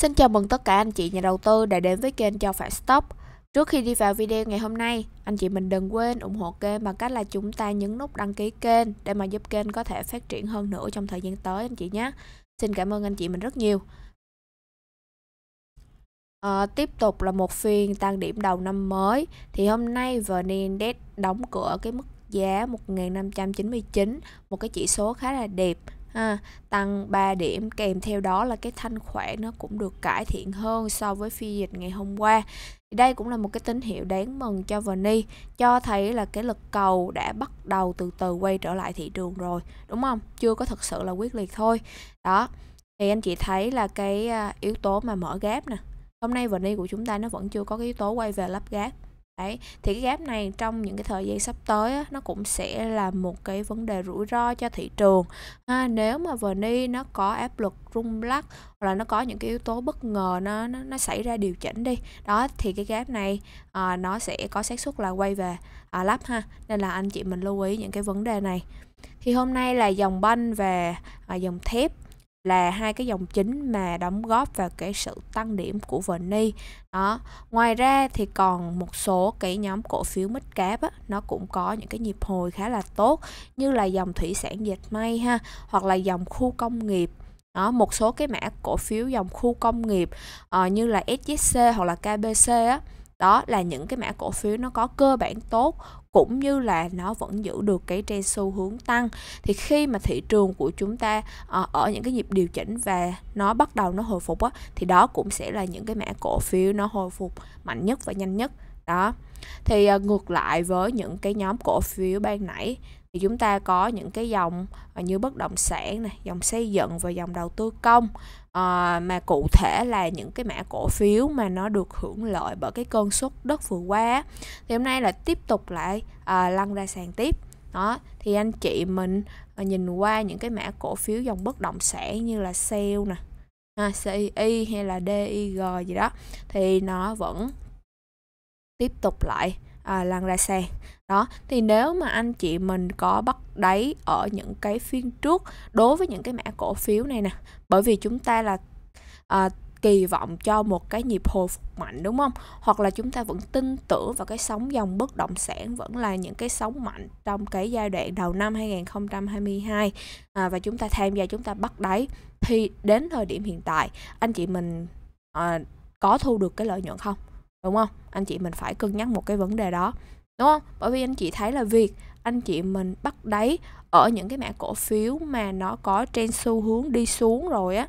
Xin chào mừng tất cả anh chị nhà đầu tư đã đến với kênh cho Phạm stop. Trước khi đi vào video ngày hôm nay, anh chị mình đừng quên ủng hộ kênh bằng cách là chúng ta nhấn nút đăng ký kênh để mà giúp kênh có thể phát triển hơn nữa trong thời gian tới anh chị nhé. Xin cảm ơn anh chị mình rất nhiều. À, tiếp tục là một phiên tăng điểm đầu năm mới thì hôm nay VN Index đóng cửa cái mức giá 1599 một cái chỉ số khá là đẹp ha, tăng 3 điểm kèm theo đó là cái thanh khoản nó cũng được cải thiện hơn so với phi dịch ngày hôm qua đây cũng là một cái tín hiệu đáng mừng cho Vani cho thấy là cái lực cầu đã bắt đầu từ từ quay trở lại thị trường rồi đúng không chưa có thực sự là quyết liệt thôi đó thì anh chị thấy là cái à, yếu tố mà mở gap nè hôm nay Vani của chúng ta nó vẫn chưa có cái yếu tố quay về lắp gap Đấy, thì cái gap này trong những cái thời gian sắp tới á, nó cũng sẽ là một cái vấn đề rủi ro cho thị trường à, nếu mà ni nó có áp lực rung lắc hoặc là nó có những cái yếu tố bất ngờ nó nó, nó xảy ra điều chỉnh đi đó thì cái gap này à, nó sẽ có xác suất là quay về à, lắp ha nên là anh chị mình lưu ý những cái vấn đề này thì hôm nay là dòng banh và à, dòng thép là hai cái dòng chính mà đóng góp vào cái sự tăng điểm của VNI đó ngoài ra thì còn một số cái nhóm cổ phiếu mid cap á, nó cũng có những cái nhịp hồi khá là tốt như là dòng thủy sản dệt may ha hoặc là dòng khu công nghiệp đó, một số cái mã cổ phiếu dòng khu công nghiệp uh, như là SJC hoặc là KBC á, đó là những cái mã cổ phiếu nó có cơ bản tốt cũng như là nó vẫn giữ được cái trend xu hướng tăng thì khi mà thị trường của chúng ta ờ, ở những cái nhịp điều chỉnh và nó bắt đầu nó hồi phục á thì đó cũng sẽ là những cái mã cổ phiếu nó hồi phục mạnh nhất và nhanh nhất đó thì ờ, ngược lại với những cái nhóm cổ phiếu ban nãy thì chúng ta có những cái dòng ờ, như bất động sản này, dòng xây dựng và dòng đầu tư công Ờ, mà cụ thể là những cái mã cổ phiếu mà nó được hưởng lợi bởi cái cơn sốt đất vừa qua thì hôm nay là tiếp tục lại à, lăn ra sàn tiếp đó thì anh chị mình ờ, nhìn qua những cái mã cổ phiếu dòng bất động sản như là sale nè à, CI hay là DIG gì đó thì nó vẫn tiếp tục lại à, lăn ra xe đó thì nếu mà anh chị mình có bắt đáy ở những cái phiên trước đối với những cái mã cổ phiếu này nè bởi vì chúng ta là à, kỳ vọng cho một cái nhịp hồi phục mạnh đúng không hoặc là chúng ta vẫn tin tưởng vào cái sóng dòng bất động sản vẫn là những cái sóng mạnh trong cái giai đoạn đầu năm 2022 à, và chúng ta tham gia chúng ta bắt đáy thì đến thời điểm hiện tại anh chị mình à, có thu được cái lợi nhuận không đúng không anh chị mình phải cân nhắc một cái vấn đề đó đúng không bởi vì anh chị thấy là việc anh chị mình bắt đáy ở những cái mã cổ phiếu mà nó có trên xu hướng đi xuống rồi á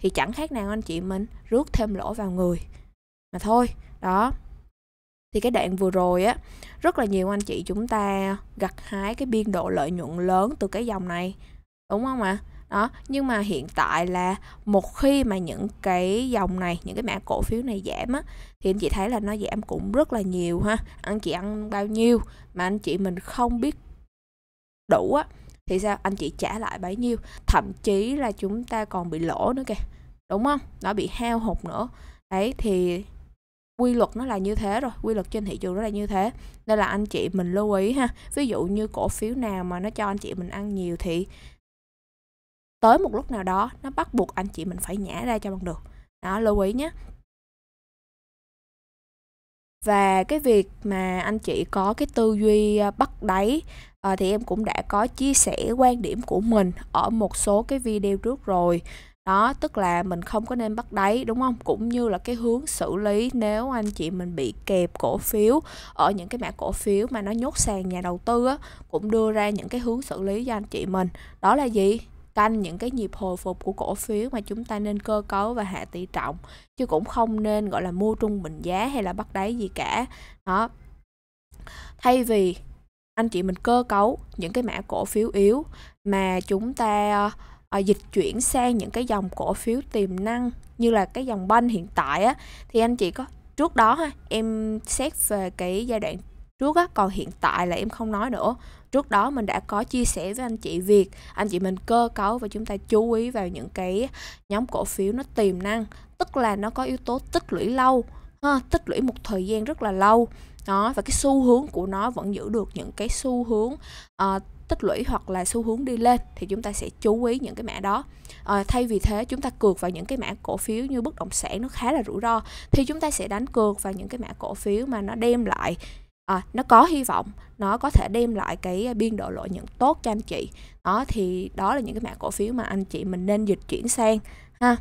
thì chẳng khác nào anh chị mình rước thêm lỗ vào người mà thôi đó thì cái đoạn vừa rồi á rất là nhiều anh chị chúng ta gặt hái cái biên độ lợi nhuận lớn từ cái dòng này đúng không ạ à? đó nhưng mà hiện tại là một khi mà những cái dòng này những cái mã cổ phiếu này giảm á thì anh chị thấy là nó giảm cũng rất là nhiều ha anh chị ăn bao nhiêu mà anh chị mình không biết đủ á thì sao anh chị trả lại bấy nhiêu thậm chí là chúng ta còn bị lỗ nữa kìa đúng không nó bị hao hụt nữa đấy thì quy luật nó là như thế rồi quy luật trên thị trường nó là như thế nên là anh chị mình lưu ý ha ví dụ như cổ phiếu nào mà nó cho anh chị mình ăn nhiều thì tới một lúc nào đó nó bắt buộc anh chị mình phải nhả ra cho bằng được đó lưu ý nhé và cái việc mà anh chị có cái tư duy à, bắt đáy à, thì em cũng đã có chia sẻ quan điểm của mình ở một số cái video trước rồi đó tức là mình không có nên bắt đáy đúng không cũng như là cái hướng xử lý nếu anh chị mình bị kẹp cổ phiếu ở những cái mã cổ phiếu mà nó nhốt sàn nhà đầu tư á, cũng đưa ra những cái hướng xử lý cho anh chị mình đó là gì canh những cái nhịp hồi phục của cổ phiếu mà chúng ta nên cơ cấu và hạ tỷ trọng chứ cũng không nên gọi là mua trung bình giá hay là bắt đáy gì cả đó thay vì anh chị mình cơ cấu những cái mã cổ phiếu yếu mà chúng ta à, dịch chuyển sang những cái dòng cổ phiếu tiềm năng như là cái dòng banh hiện tại á thì anh chị có trước đó ha em xét về cái giai đoạn trước á còn hiện tại là em không nói nữa trước đó mình đã có chia sẻ với anh chị Việt, anh chị mình cơ cấu và chúng ta chú ý vào những cái nhóm cổ phiếu nó tiềm năng tức là nó có yếu tố tích lũy lâu ha, tích lũy một thời gian rất là lâu đó và cái xu hướng của nó vẫn giữ được những cái xu hướng uh, tích lũy hoặc là xu hướng đi lên thì chúng ta sẽ chú ý những cái mã đó à, thay vì thế chúng ta cược vào những cái mã cổ phiếu như bất động sản nó khá là rủi ro thì chúng ta sẽ đánh cược vào những cái mã cổ phiếu mà nó đem lại à, nó có hy vọng nó có thể đem lại cái biên độ lợi nhuận tốt cho anh chị đó thì đó là những cái mã cổ phiếu mà anh chị mình nên dịch chuyển sang ha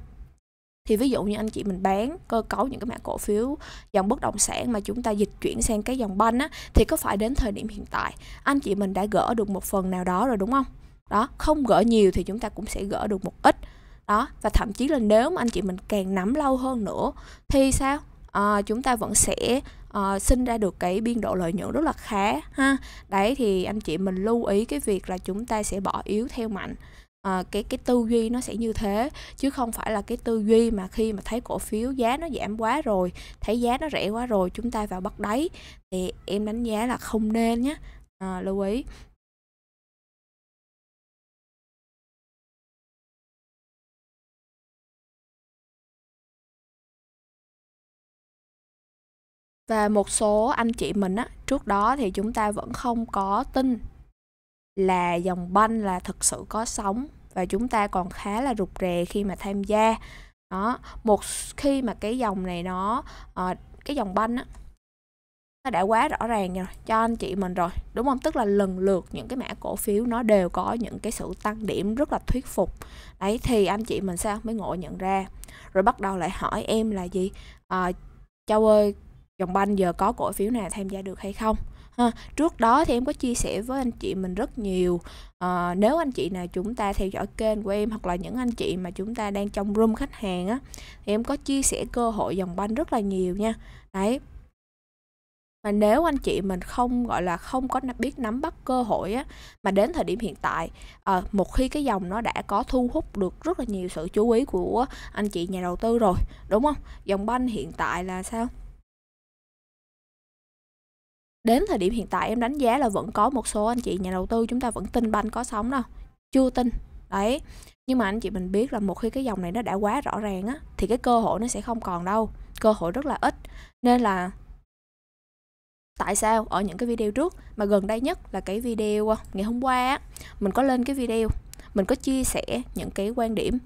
thì ví dụ như anh chị mình bán cơ cấu những cái mã cổ phiếu dòng bất động sản mà chúng ta dịch chuyển sang cái dòng banh á thì có phải đến thời điểm hiện tại anh chị mình đã gỡ được một phần nào đó rồi đúng không đó không gỡ nhiều thì chúng ta cũng sẽ gỡ được một ít đó và thậm chí là nếu mà anh chị mình càng nắm lâu hơn nữa thì sao à, chúng ta vẫn sẽ uh, sinh ra được cái biên độ lợi nhuận rất là khá ha đấy thì anh chị mình lưu ý cái việc là chúng ta sẽ bỏ yếu theo mạnh à, cái cái tư duy nó sẽ như thế chứ không phải là cái tư duy mà khi mà thấy cổ phiếu giá nó giảm quá rồi thấy giá nó rẻ quá rồi chúng ta vào bắt đáy thì em đánh giá là không nên nhé à, ờ, lưu ý và một số anh chị mình á trước đó thì chúng ta vẫn không có tin là dòng banh là thực sự có sóng và chúng ta còn khá là rụt rè khi mà tham gia đó một khi mà cái dòng này nó uh, cái dòng banh á nó đã quá rõ ràng rồi cho anh chị mình rồi đúng không tức là lần lượt những cái mã cổ phiếu nó đều có những cái sự tăng điểm rất là thuyết phục đấy thì anh chị mình sao mới ngộ nhận ra rồi bắt đầu lại hỏi em là gì à, châu ơi dòng banh giờ có cổ phiếu nào tham gia được hay không ha. trước đó thì em có chia sẻ với anh chị mình rất nhiều à, nếu anh chị nào chúng ta theo dõi kênh của em hoặc là những anh chị mà chúng ta đang trong room khách hàng á thì em có chia sẻ cơ hội dòng banh rất là nhiều nha đấy mà nếu anh chị mình không gọi là không có biết nắm bắt cơ hội á mà đến thời điểm hiện tại à, một khi cái dòng nó đã có thu hút được rất là nhiều sự chú ý của anh chị nhà đầu tư rồi đúng không dòng banh hiện tại là sao đến thời điểm hiện tại em đánh giá là vẫn có một số anh chị nhà đầu tư chúng ta vẫn tin banh có sóng đâu chưa tin đấy nhưng mà anh chị mình biết là một khi cái dòng này nó đã quá rõ ràng á thì cái cơ hội nó sẽ không còn đâu cơ hội rất là ít nên là tại sao ở những cái video trước mà gần đây nhất là cái video à, ngày hôm qua á mình có lên cái video mình có chia sẻ những cái quan điểm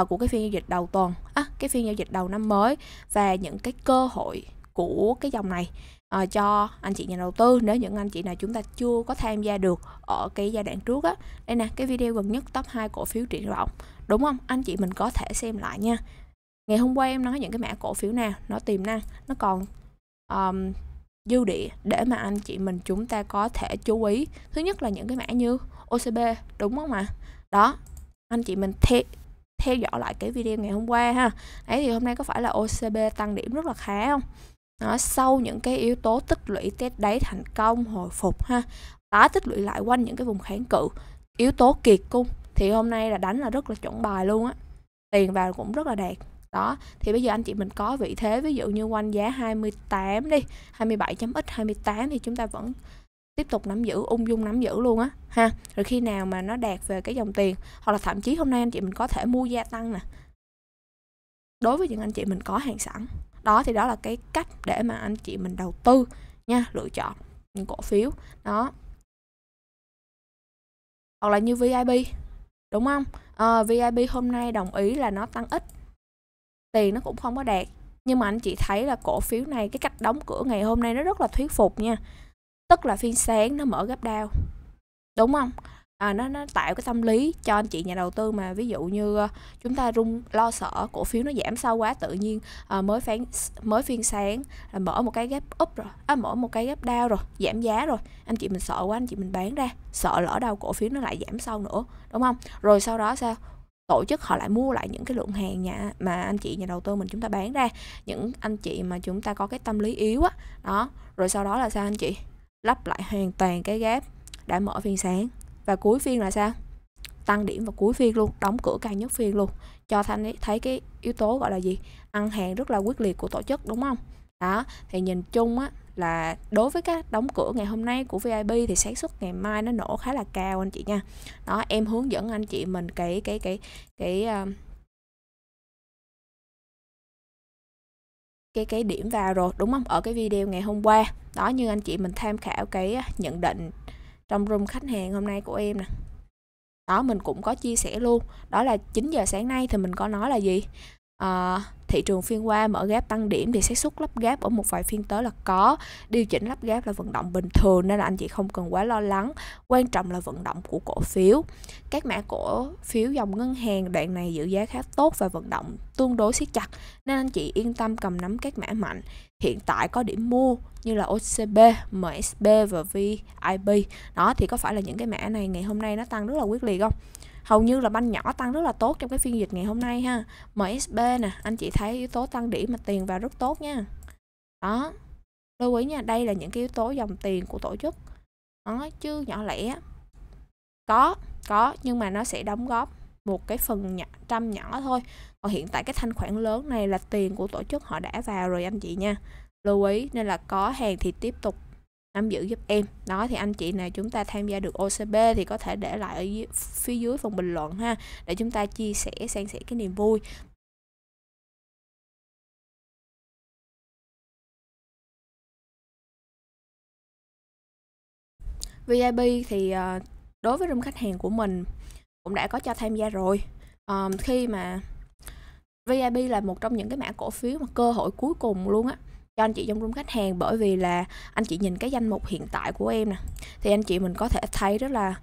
uh, của cái phiên giao dịch đầu tuần á à, cái phiên giao dịch đầu năm mới và những cái cơ hội của cái dòng này Ờ, cho anh chị nhà đầu tư nếu những anh chị nào chúng ta chưa có tham gia được ở cái giai đoạn trước á đây nè cái video gần nhất top 2 cổ phiếu triển vọng đúng không anh chị mình có thể xem lại nha ngày hôm qua em nói những cái mã cổ phiếu nào nó tiềm năng nó còn um, dư địa để mà anh chị mình chúng ta có thể chú ý thứ nhất là những cái mã như OCB đúng không ạ à? đó anh chị mình theo theo dõi lại cái video ngày hôm qua ha ấy thì hôm nay có phải là OCB tăng điểm rất là khá không đó, sau những cái yếu tố tích lũy test đáy thành công hồi phục ha tá tích lũy lại quanh những cái vùng kháng cự yếu tố kiệt cung thì hôm nay là đánh là rất là chuẩn bài luôn á tiền vào cũng rất là đẹp đó thì bây giờ anh chị mình có vị thế ví dụ như quanh giá 28 đi 27.x 28 thì chúng ta vẫn tiếp tục nắm giữ ung dung nắm giữ luôn á ha rồi khi nào mà nó đạt về cái dòng tiền hoặc là thậm chí hôm nay anh chị mình có thể mua gia tăng nè đối với những anh chị mình có hàng sẵn đó thì đó là cái cách để mà anh chị mình đầu tư nha lựa chọn những cổ phiếu đó hoặc là như VIP đúng không à, ờ, VIP hôm nay đồng ý là nó tăng ít tiền nó cũng không có đạt nhưng mà anh chị thấy là cổ phiếu này cái cách đóng cửa ngày hôm nay nó rất là thuyết phục nha tức là phiên sáng nó mở gấp đao đúng không à, nó nó tạo cái tâm lý cho anh chị nhà đầu tư mà ví dụ như ờ, chúng ta rung lo sợ cổ phiếu nó giảm sâu quá tự nhiên ờ, mới phán mới phiên sáng là mở một cái gap up rồi à, mở một cái gap down rồi giảm giá rồi anh chị mình sợ quá anh chị mình bán ra sợ lỡ đâu cổ phiếu nó lại giảm sâu nữa đúng không rồi sau đó sao tổ chức họ lại mua lại những cái lượng hàng nhà mà anh chị nhà đầu tư mình chúng ta bán ra những anh chị mà chúng ta có cái tâm lý yếu á đó rồi sau đó là sao anh chị lắp lại hoàn toàn cái gap đã mở phiên sáng và cuối phiên là sao tăng điểm vào cuối phiên luôn đóng cửa cao nhất phiên luôn cho thanh thấy cái yếu tố gọi là gì ăn hàng rất là quyết liệt của tổ chức đúng không đó thì nhìn chung á là đối với các đóng cửa ngày hôm nay của VIP thì xác suất ngày mai nó nổ khá là cao anh chị nha đó em hướng dẫn anh chị mình cái cái cái cái um, cái cái điểm vào rồi đúng không ở cái video ngày hôm qua đó như anh chị mình tham khảo cái ờ, nhận định trong room khách hàng hôm nay của em nè đó mình cũng có chia sẻ luôn đó là 9 giờ sáng nay thì mình có nói là gì à, thị trường phiên qua mở gap tăng điểm thì xác suất lắp gap ở một vài phiên tới là có điều chỉnh lắp gap là vận động bình thường nên là anh chị không cần quá lo lắng quan trọng là vận động của cổ phiếu các mã cổ phiếu dòng ngân hàng đoạn này giữ giá khá tốt và vận động tương đối siết chặt nên anh chị yên tâm cầm nắm các mã mạnh hiện tại có điểm mua như là OCB, MSB và VIB đó thì có phải là những cái mã này ngày hôm nay nó tăng rất là quyết liệt không? hầu như là banh nhỏ tăng rất là tốt trong cái phiên dịch ngày hôm nay ha MSB nè anh chị thấy yếu tố tăng điểm mà tiền vào rất tốt nha đó lưu ý nha đây là những cái yếu tố dòng tiền của tổ chức đó chứ nhỏ lẻ có có nhưng mà nó sẽ đóng góp một cái phần nhỏ, trăm nhỏ thôi còn hiện tại cái thanh khoản lớn này là tiền của tổ chức họ đã vào rồi anh chị nha lưu ý nên là có hàng thì tiếp tục nắm giữ giúp em đó thì anh chị nào chúng ta tham gia được OCB thì có thể để lại ở dưới, phía dưới phần bình luận ha để chúng ta chia sẻ sang sẻ cái niềm vui VIP thì ờ, đối với room khách hàng của mình cũng đã có cho tham gia rồi um, khi mà VIP là một trong những cái mã cổ phiếu mà cơ hội cuối cùng luôn á cho anh chị trong room khách hàng bởi vì là anh chị nhìn cái danh mục hiện tại của em nè thì anh chị mình có thể thấy rất là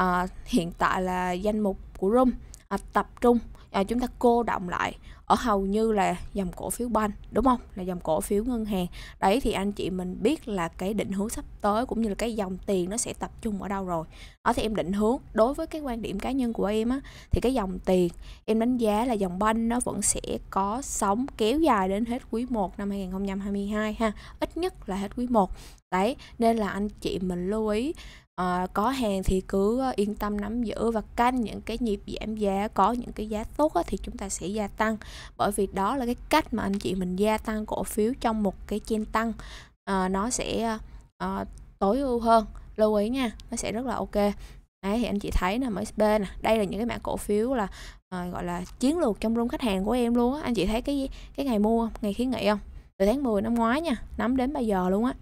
uh, hiện tại là danh mục của room uh, tập trung uh, chúng ta cô động lại ở hầu như là dòng cổ phiếu banh đúng không là dòng cổ phiếu ngân hàng đấy thì anh chị mình biết là cái định hướng sắp tới cũng như là cái dòng tiền nó sẽ tập trung ở đâu rồi ở thì em định hướng đối với cái quan điểm cá nhân của em á thì cái dòng tiền em đánh giá là dòng banh nó vẫn sẽ có sóng kéo dài đến hết quý 1 năm 2022 ha ít nhất là hết quý 1 đấy nên là anh chị mình lưu ý à, có hàng thì cứ ờ, yên tâm nắm giữ và canh những cái nhịp giảm giá có những cái giá tốt á, thì chúng ta sẽ gia tăng bởi vì đó là cái cách mà anh chị mình gia tăng cổ phiếu trong một cái chen tăng à, nó sẽ à, tối ưu hơn lưu ý nha nó sẽ rất là ok Đấy, thì anh chị thấy nè MSB nè đây là những cái mã cổ phiếu là à, gọi là chiến lược trong room khách hàng của em luôn á anh chị thấy cái cái ngày mua không ngày khiến nghị không từ tháng 10 năm ngoái nha nắm đến bây giờ luôn á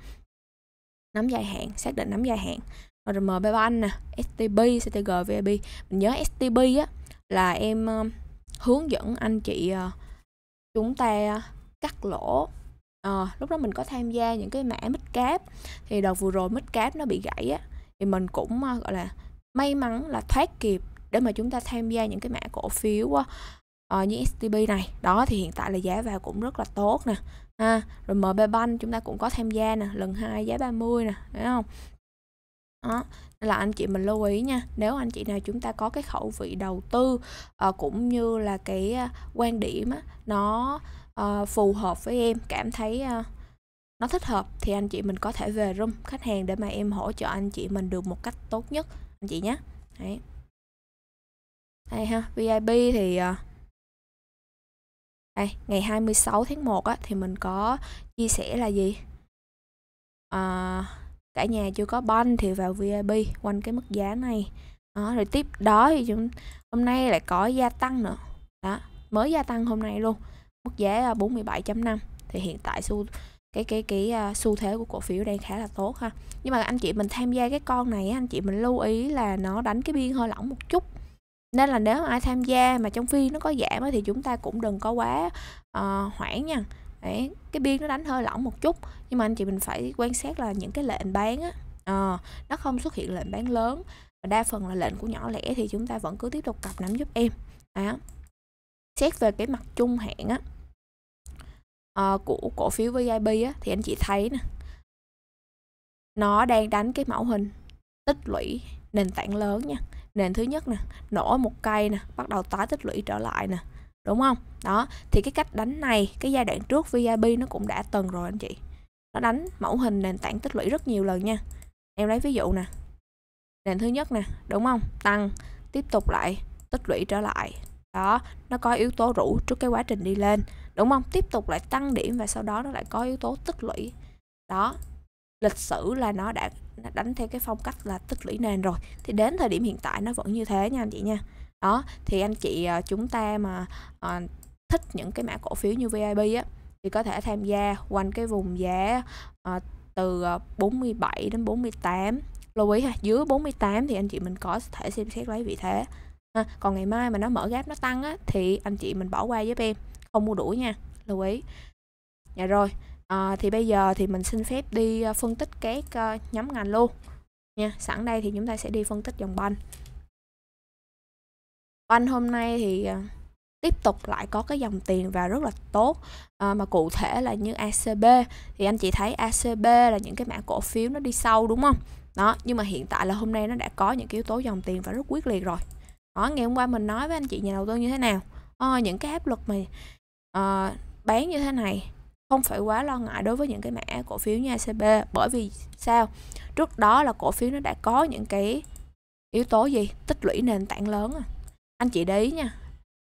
nắm dài hạn xác định nắm dài hạn rm ba anh nè stb ctg VIB mình nhớ stb á là em ờ, hướng dẫn anh chị ờ, chúng ta cắt lỗ à, lúc đó mình có tham gia những cái mã mít cáp thì đợt vừa rồi mít cáp nó bị gãy á thì mình cũng gọi là may mắn là thoát kịp để mà chúng ta tham gia những cái mã cổ phiếu uh, uh, như STB này đó thì hiện tại là giá vào cũng rất là tốt nè ha rồi MB Bank chúng ta cũng có tham gia nè lần hai giá 30 nè thấy không đó là anh chị mình lưu ý nha nếu anh chị nào chúng ta có cái khẩu vị đầu tư uh, cũng như là cái ờ, quan điểm á, nó uh, phù hợp với em cảm thấy uh, nó thích hợp thì anh chị mình có thể về room khách hàng để mà em hỗ trợ anh chị mình được một cách tốt nhất anh chị nhé đấy đây ha VIP thì uh, đây, ngày 26 tháng 1 á, thì mình có chia sẻ là gì? À, cả nhà chưa có bon thì vào VIP quanh cái mức giá này đó, rồi tiếp đó thì chúng hôm nay lại có gia tăng nữa đó mới gia tăng hôm nay luôn mức giá 47.5 à, thì hiện tại xu cái cái cái à, xu thế của cổ phiếu đang khá là tốt ha nhưng mà anh chị mình tham gia cái con này anh chị mình lưu ý là nó đánh cái biên hơi lỏng một chút nên là nếu ai tham gia mà trong phi nó có giảm thì chúng ta cũng đừng có quá uh, hoảng nha Đấy, cái biên nó đánh hơi lỏng một chút nhưng mà anh chị mình phải quan sát là những cái lệnh bán á à, nó không xuất hiện lệnh bán lớn và đa phần là lệnh của nhỏ lẻ thì chúng ta vẫn cứ tiếp tục cặp nắm giúp em đó xét về cái mặt trung hạn á à, của cổ phiếu VIP á thì anh chị thấy nè nó đang đánh cái mẫu hình tích lũy nền tảng lớn nha nền thứ nhất nè nổ một cây nè bắt đầu tái tích lũy trở lại nè đúng không đó thì cái cách đánh này cái giai đoạn trước VIP nó cũng đã từng rồi anh chị nó đánh mẫu hình nền tảng tích lũy rất nhiều lần nha em lấy ví dụ nè nền thứ nhất nè đúng không tăng tiếp tục lại tích lũy trở lại đó nó có yếu tố rủ trước cái quá trình đi lên đúng không tiếp tục lại tăng điểm và sau đó nó lại có yếu tố tích lũy đó lịch sử là nó đã đánh theo cái phong cách là tích lũy nền rồi thì đến thời điểm hiện tại nó vẫn như thế nha anh chị nha đó thì anh chị ờ, chúng ta mà à, thích những cái mã cổ phiếu như VIP á thì có thể tham gia quanh cái vùng giá à, từ 47 đến 48 lưu ý ha dưới 48 thì anh chị mình có thể xem xét lấy vị thế ha. còn ngày mai mà nó mở gap nó tăng á thì anh chị mình bỏ qua giúp em không mua đuổi nha lưu ý dạ rồi à, thì bây giờ thì mình xin phép đi phân tích các uh, nhóm ngành luôn nha sẵn đây thì chúng ta sẽ đi phân tích dòng banh anh hôm nay thì ờ, tiếp tục lại có cái dòng tiền vào rất là tốt à, mà cụ thể là như ACB thì anh chị thấy ACB là những cái mã cổ phiếu nó đi sâu đúng không đó nhưng mà hiện tại là hôm nay nó đã có những cái yếu tố dòng tiền và rất quyết liệt rồi đó ngày hôm qua mình nói với anh chị nhà đầu tư như thế nào à, những cái áp lực mà à, bán như thế này không phải quá lo ngại đối với những cái mã cổ phiếu như ACB bởi vì sao trước đó là cổ phiếu nó đã có những cái yếu tố gì tích lũy nền tảng lớn à anh chị để ý nha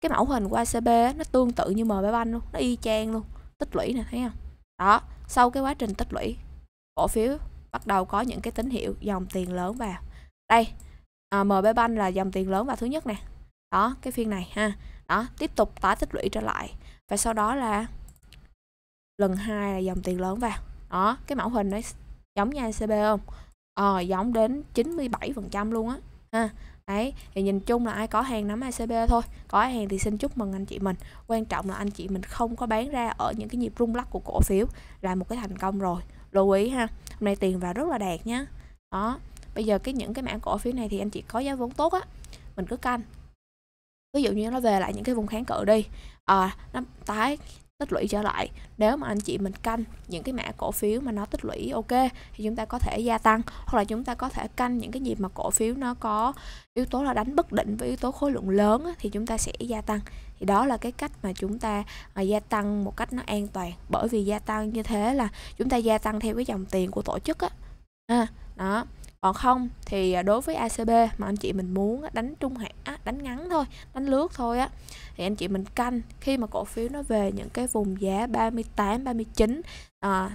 cái mẫu hình của ACB ấy, nó tương tự như MB Bank luôn nó y chang luôn tích lũy nè thấy không đó sau cái quá trình tích lũy cổ phiếu bắt đầu có những cái tín hiệu dòng tiền lớn vào đây à, MB Bank là dòng tiền lớn vào thứ nhất nè đó cái phiên này ha đó tiếp tục tái tích lũy trở lại và sau đó là lần hai là dòng tiền lớn vào đó cái mẫu hình nó giống như ACB không ờ à, giống đến 97 phần trăm luôn á ha đấy thì nhìn chung là ai có hàng nắm ACB thôi có hàng thì xin chúc mừng anh chị mình quan trọng là anh chị mình không có bán ra ở những cái nhịp rung lắc của cổ phiếu là một cái thành công rồi lưu ý ha hôm nay tiền vào rất là đạt nhá đó bây giờ cái những cái mảng cổ phiếu này thì anh chị có giá vốn tốt á mình cứ canh ví dụ như nó về lại những cái vùng kháng cự đi à, nó tái tích lũy trở lại nếu mà anh chị mình canh những cái mã cổ phiếu mà nó tích lũy ok thì chúng ta có thể gia tăng hoặc là chúng ta có thể canh những cái gì mà cổ phiếu nó có yếu tố là đánh bất định với yếu tố khối lượng lớn thì chúng ta sẽ gia tăng thì đó là cái cách mà chúng ta mà gia tăng một cách nó an toàn bởi vì gia tăng như thế là chúng ta gia tăng theo cái dòng tiền của tổ chức á à, đó còn không thì à, đối với ACB mà anh chị mình muốn đánh trung hạn đánh ngắn thôi đánh lướt thôi á thì anh chị mình canh khi mà cổ phiếu nó về những cái vùng giá 38 39 à,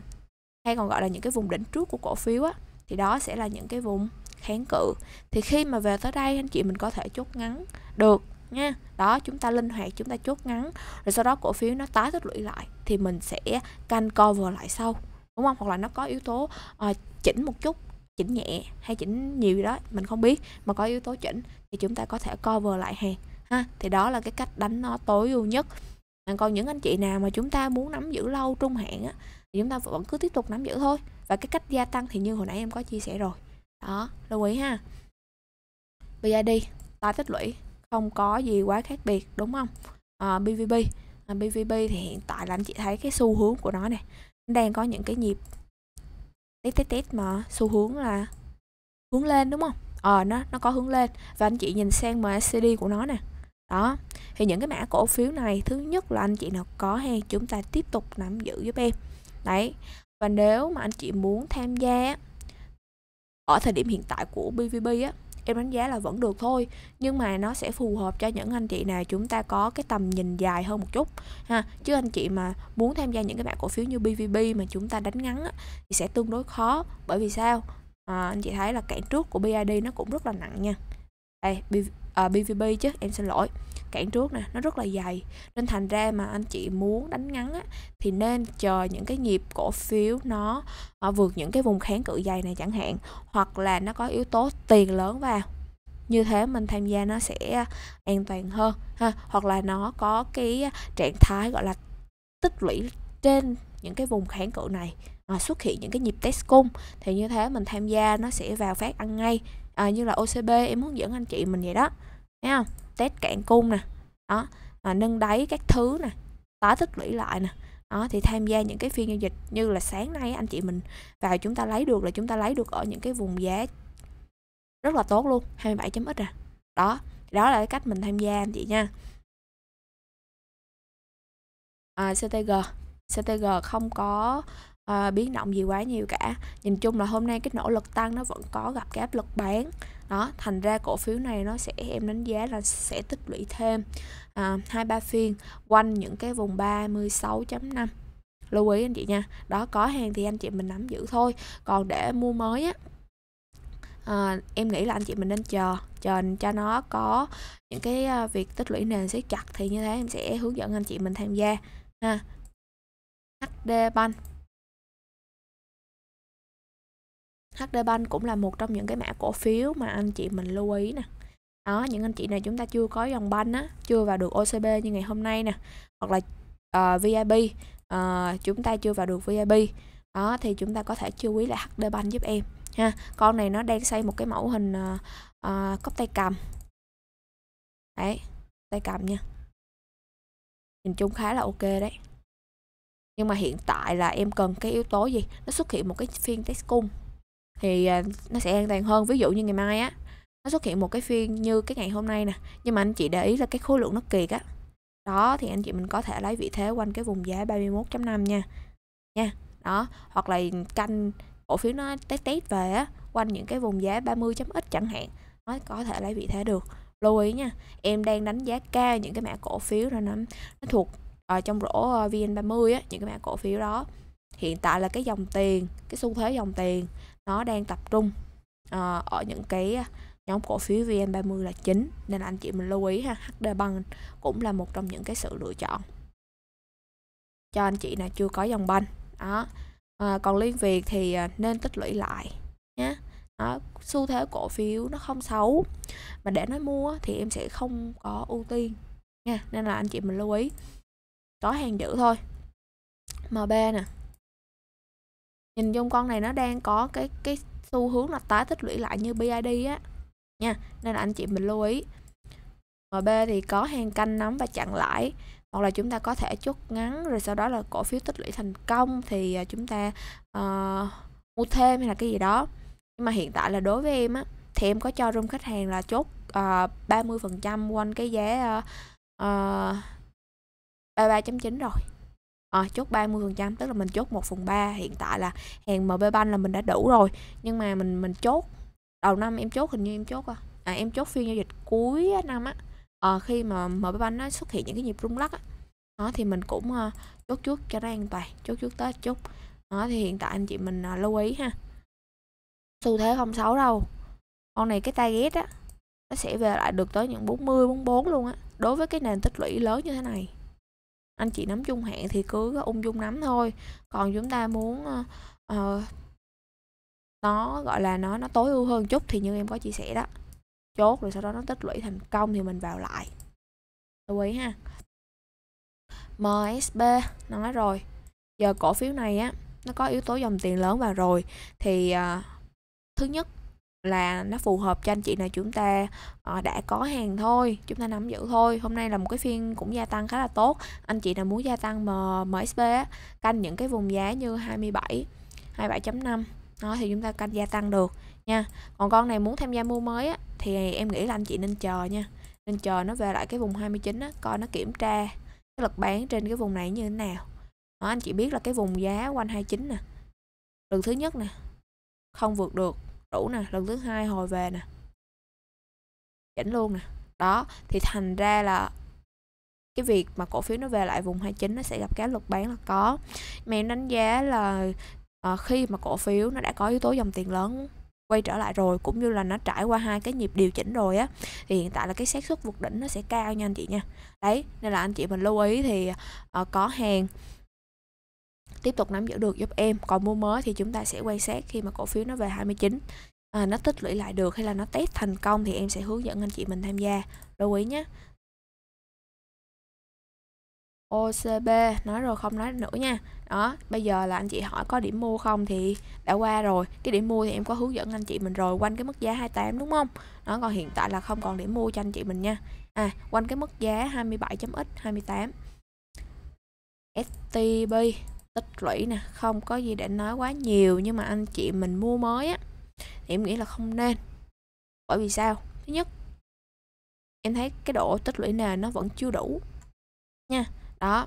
hay còn gọi là những cái vùng đỉnh trước của cổ phiếu á thì đó sẽ là những cái vùng kháng cự thì khi mà về tới đây anh chị mình có thể chốt ngắn được nha đó chúng ta linh hoạt chúng ta chốt ngắn rồi sau đó cổ phiếu nó tái tích lũy lại thì mình sẽ canh cover lại sau đúng không hoặc là nó có yếu tố uh, chỉnh một chút chỉnh nhẹ hay chỉnh nhiều gì đó mình không biết mà có yếu tố chỉnh thì chúng ta có thể cover lại hàng ha thì đó là cái cách đánh nó tối ưu nhất còn những anh chị nào mà chúng ta muốn nắm giữ lâu trung hạn á, thì chúng ta vẫn cứ tiếp tục nắm giữ thôi và cái cách gia tăng thì như hồi nãy em có chia sẻ rồi đó lưu ý ha BID tái tích lũy không có gì quá khác biệt đúng không à, ờ, BVB à, ờ, BVB thì hiện tại là anh chị thấy cái xu hướng của nó này đang có những cái nhịp test test test mà xu hướng là hướng lên đúng không ờ nó nó có hướng lên và anh chị nhìn sang MACD của nó nè đó thì những cái mã cổ phiếu này thứ nhất là anh chị nào có hàng chúng ta tiếp tục nắm giữ giúp em đấy và nếu mà anh chị muốn tham gia ở thời điểm hiện tại của BVB á em đánh giá là vẫn được thôi nhưng mà nó sẽ phù hợp cho những anh chị nào chúng ta có cái tầm nhìn dài hơn một chút ha chứ anh chị mà muốn tham gia những cái mã cổ phiếu như BVB mà chúng ta đánh ngắn á, thì sẽ tương đối khó bởi vì sao à, anh chị thấy là cản trước của BID nó cũng rất là nặng nha đây B, à, BVB chứ em xin lỗi cản trước nè nó rất là dày nên thành ra mà anh chị muốn đánh ngắn á, thì nên chờ những cái nhịp cổ phiếu nó ờ, vượt những cái vùng kháng cự dày này chẳng hạn hoặc là nó có yếu tố tiền lớn vào như thế mình tham gia nó sẽ à, an toàn hơn ha hoặc là nó có cái à, trạng thái gọi là tích lũy trên những cái vùng kháng cự này à, xuất hiện những cái nhịp test cung thì như thế mình tham gia nó sẽ vào phát ăn ngay à, như là OCB em hướng dẫn anh chị mình vậy đó thấy không test cạn cung nè đó và nâng đáy các thứ nè tái tích lũy lại nè đó thì tham gia những cái phiên giao dịch như là sáng nay anh chị mình vào chúng ta lấy được là chúng ta lấy được ở những cái vùng giá rất là tốt luôn 27 ít nè đó đó là cái cách mình tham gia anh chị nha à, CTG CTG không có à, biến động gì quá nhiều cả nhìn chung là hôm nay cái nỗ lực tăng nó vẫn có gặp cái áp lực bán đó thành ra cổ phiếu này nó sẽ em đánh giá là sẽ tích lũy thêm à, hai uh, ba phiên quanh những cái vùng 36.5 lưu ý anh chị nha đó có hàng thì anh chị mình nắm giữ thôi còn để mua mới á à, em nghĩ là anh chị mình nên chờ chờ cho nó có những cái à, việc tích lũy nền siết chặt thì như thế em sẽ hướng dẫn anh chị mình tham gia ha HD Bank HD Bank cũng là một trong những cái mã cổ phiếu mà anh chị mình lưu ý nè đó những anh chị này chúng ta chưa có dòng banh á chưa vào được OCB như ngày hôm nay nè hoặc là uh, ờ, VIP uh, ờ, chúng ta chưa vào được VIP đó thì chúng ta có thể chưa quý lại HD Bank giúp em ha con này nó đang xây một cái mẫu hình uh, uh, cốc tay cầm đấy tay cầm nha nhìn chung khá là ok đấy nhưng mà hiện tại là em cần cái yếu tố gì nó xuất hiện một cái phiên test cung thì à, nó sẽ an toàn hơn ví dụ như ngày mai á nó xuất hiện một cái phiên như cái ngày hôm nay nè nhưng mà anh chị để ý là cái khối lượng nó kiệt á đó thì anh chị mình có thể lấy vị thế quanh cái vùng giá 31.5 nha nha đó hoặc là canh cổ phiếu nó test test về á quanh những cái vùng giá 30 ít chẳng hạn nó có thể lấy vị thế được lưu ý nha em đang đánh giá cao những cái mã cổ phiếu là nó, nó thuộc ở ờ, trong rổ ờ, VN30 á những cái mã cổ phiếu đó hiện tại là cái dòng tiền cái xu thế dòng tiền nó đang tập trung uh, ở những cái nhóm cổ phiếu VN30 là chính nên là anh chị mình lưu ý ha HD Bank cũng là một trong những cái sự lựa chọn cho anh chị nào chưa có dòng banh đó à, còn liên việt thì ờ, nên tích lũy lại nhé đó xu thế cổ phiếu nó không xấu mà để nói mua thì em sẽ không có ưu tiên nha nên là anh chị mình lưu ý có hàng giữ thôi mb nè nhìn dung con này nó đang có cái cái xu hướng là tái tích lũy lại như BID á nha nên là anh chị mình lưu ý MB thì có hàng canh nắm và chặn lãi hoặc là chúng ta có thể chốt ngắn rồi sau đó là cổ phiếu tích lũy thành công thì à, chúng ta uh, mua thêm hay là cái gì đó nhưng mà hiện tại là đối với em á thì em có cho room khách hàng là chốt uh, ờ, 30% quanh cái giá uh, uh, 33.9 rồi à, chốt 30% tức là mình chốt 1 phần 3 hiện tại là hàng MB Bank là mình đã đủ rồi nhưng mà mình mình chốt đầu năm em chốt hình như em chốt à, à em chốt phiên giao dịch cuối năm á à, khi mà MB Bank nó xuất hiện những cái nhịp rung lắc á đó, thì mình cũng uh, chốt trước cho nó an toàn chốt trước tới chút đó, thì hiện tại anh chị mình uh, lưu ý ha xu thế không xấu đâu con này cái tay ghét á nó sẽ về lại được tới những 40 44 luôn á đối với cái nền tích lũy lớn như thế này anh chị nắm chung hạn thì cứ ờ, ung dung nắm thôi còn chúng ta muốn uh, nó gọi là nó nó tối ưu hơn chút thì như em có chia sẻ đó chốt rồi sau đó nó tích lũy thành công thì mình vào lại lưu ý ha MSB nói rồi giờ cổ phiếu này á nó có yếu tố dòng tiền lớn vào rồi thì uh, thứ nhất là nó phù hợp cho anh chị nào chúng ta ờ, đã có hàng thôi chúng ta nắm giữ thôi hôm nay là một cái phiên cũng gia tăng khá là tốt anh chị nào muốn gia tăng MSB á, canh những cái vùng giá như 27 27.5 đó thì chúng ta canh gia tăng được nha còn con này muốn tham gia mua mới á, thì em nghĩ là anh chị nên chờ nha nên chờ nó về lại cái vùng 29 á, coi nó kiểm tra cái lực bán trên cái vùng này như thế nào đó, anh chị biết là cái vùng giá quanh 29 nè đường thứ nhất nè không vượt được đủ nè lần thứ hai hồi về nè chỉnh luôn nè đó thì thành ra là cái việc mà cổ phiếu nó về lại vùng 29 nó sẽ gặp cái lực bán là có mà em đánh giá là uh, khi mà cổ phiếu nó đã có yếu tố dòng tiền lớn quay trở lại rồi cũng như là nó trải qua hai cái nhịp điều chỉnh rồi á thì hiện tại là cái xác suất vượt đỉnh nó sẽ cao nha anh chị nha đấy nên là anh chị mình lưu ý thì uh, có hàng tiếp tục nắm giữ được giúp em còn mua mới thì chúng ta sẽ quan sát khi mà cổ phiếu nó về 29 à, nó tích lũy lại được hay là nó test thành công thì em sẽ hướng dẫn anh chị mình tham gia lưu ý nhé OCB nói rồi không nói nữa nha đó bây giờ là anh chị hỏi có điểm mua không thì đã qua rồi cái điểm mua thì em có hướng dẫn anh chị mình rồi quanh cái mức giá 28 đúng không nó còn hiện tại là không còn điểm mua cho anh chị mình nha à quanh cái mức giá 27.x 28 STB tích lũy nè không có gì để nói quá nhiều nhưng mà anh chị mình mua mới á thì em nghĩ là không nên bởi vì sao thứ nhất em thấy cái độ tích lũy nền nó vẫn chưa đủ nha đó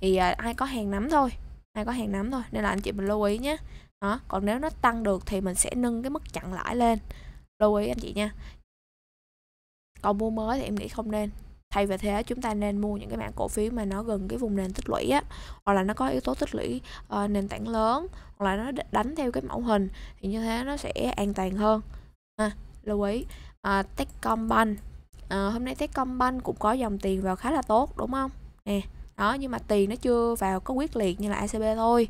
thì à, ai có hàng nắm thôi ai có hàng nắm thôi nên là anh chị mình lưu ý nhé đó còn nếu nó tăng được thì mình sẽ nâng cái mức chặn lãi lên lưu ý anh chị nha còn mua mới thì em nghĩ không nên thay vì thế chúng ta nên mua những cái mã cổ phiếu mà nó gần cái vùng nền tích lũy á hoặc là nó có yếu tố tích lũy uh, nền tảng lớn hoặc là nó đánh theo cái mẫu hình thì như thế nó sẽ an toàn hơn ha à, lưu ý uh, Techcombank uh, hôm nay Techcombank cũng có dòng tiền vào khá là tốt đúng không nè đó nhưng mà tiền nó chưa vào có quyết liệt như là ACB thôi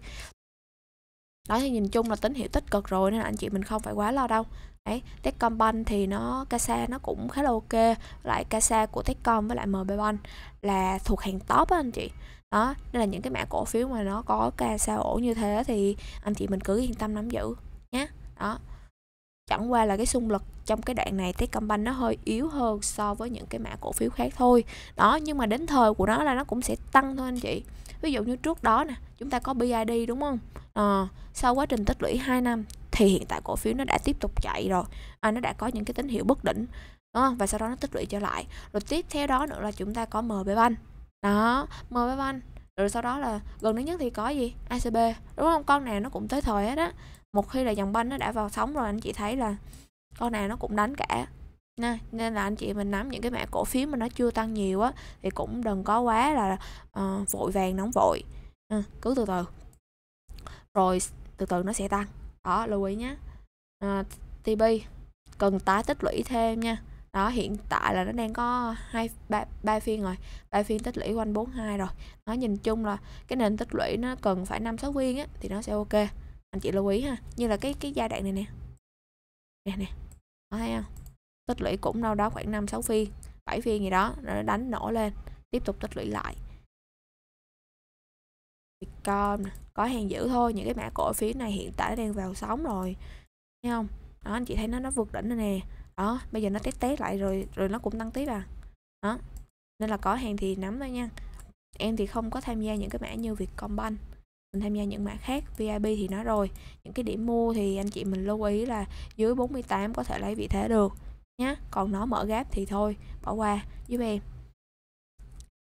đó thì nhìn chung là tín hiệu tích cực rồi nên là anh chị mình không phải quá lo đâu đấy Techcombank thì nó casa nó cũng khá là ok lại casa của Techcom với lại MB Bank là thuộc hàng top á anh chị đó nên là những cái mã cổ phiếu mà nó có casa ổn như thế thì anh chị mình cứ yên tâm nắm giữ nhé đó chẳng qua là cái xung lực trong cái đoạn này Techcombank nó hơi yếu hơn so với những cái mã cổ phiếu khác thôi đó nhưng mà đến thời của nó là nó cũng sẽ tăng thôi anh chị ví dụ như trước đó nè chúng ta có BID đúng không à, sau quá trình tích lũy 2 năm thì hiện tại cổ phiếu nó đã tiếp tục chạy rồi à, nó đã có những cái tín hiệu bất định đó, và sau đó nó tích lũy trở lại rồi tiếp theo đó nữa là chúng ta có MB Bank đó MB Bank rồi sau đó là gần đây nhất thì có gì ACB đúng không con nào nó cũng tới thời hết á một khi là dòng banh nó đã vào sóng rồi anh chị thấy là con nào nó cũng đánh cả Nè, nên là anh chị mình nắm những cái mã cổ phiếu mà nó chưa tăng nhiều á thì cũng đừng có quá là uh, vội vàng nóng vội à, cứ từ từ rồi từ từ nó sẽ tăng đó lưu ý nhé à, ờ, TB cần tái tích lũy thêm nha đó hiện tại là nó đang có hai ba, ba phiên rồi ba phiên tích lũy quanh 42 rồi nó nhìn chung là cái nền tích lũy nó cần phải năm sáu viên á thì nó sẽ ok anh chị lưu ý ha như là cái cái giai đoạn này nè nè nè thấy không tích lũy cũng đâu đó khoảng 5 6 phiên 7 phiên gì đó rồi nó đánh nổ lên tiếp tục tích lũy lại Vietcom có hàng giữ thôi những cái mã cổ phiếu này hiện tại đang vào sóng rồi thấy không đó anh chị thấy nó nó vượt đỉnh rồi nè đó bây giờ nó test test lại rồi rồi nó cũng tăng tiếp à đó nên là có hàng thì nắm thôi nha em thì không có tham gia những cái mã như Vietcombank mình tham gia những mã khác VIP thì nó rồi những cái điểm mua thì anh chị mình lưu ý là dưới 48 có thể lấy vị thế được nhé còn nó mở gáp thì thôi bỏ qua giúp em